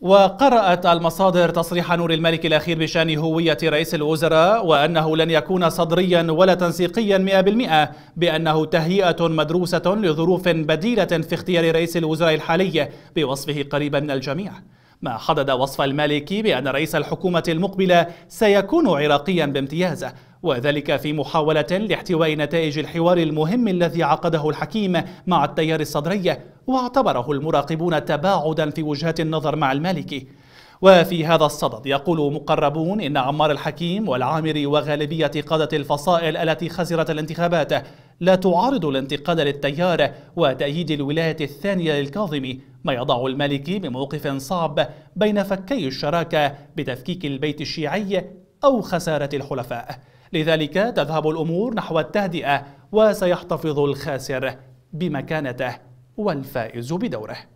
وقرأت المصادر تصريح نور الملك الأخير بشأن هوية رئيس الوزراء وأنه لن يكون صدريا ولا تنسيقيا مئة بالمئة بأنه تهيئة مدروسة لظروف بديلة في اختيار رئيس الوزراء الحالي بوصفه قريبا من الجميع ما حدد وصف المالكي بأن رئيس الحكومة المقبلة سيكون عراقيا بامتيازه وذلك في محاولة لاحتواء نتائج الحوار المهم الذي عقده الحكيم مع التيار الصدري واعتبره المراقبون تباعدا في وجهات النظر مع المالكي وفي هذا الصدد يقول مقربون إن عمار الحكيم والعامري وغالبية قادة الفصائل التي خسرت الانتخابات لا تعارض الانتقاد للتيار وتأييد الولاية الثانية للكاظمي ما يضع المالكي بموقف صعب بين فكي الشراكة بتفكيك البيت الشيعي أو خسارة الحلفاء لذلك تذهب الأمور نحو التهدئة وسيحتفظ الخاسر بمكانته والفائز بدوره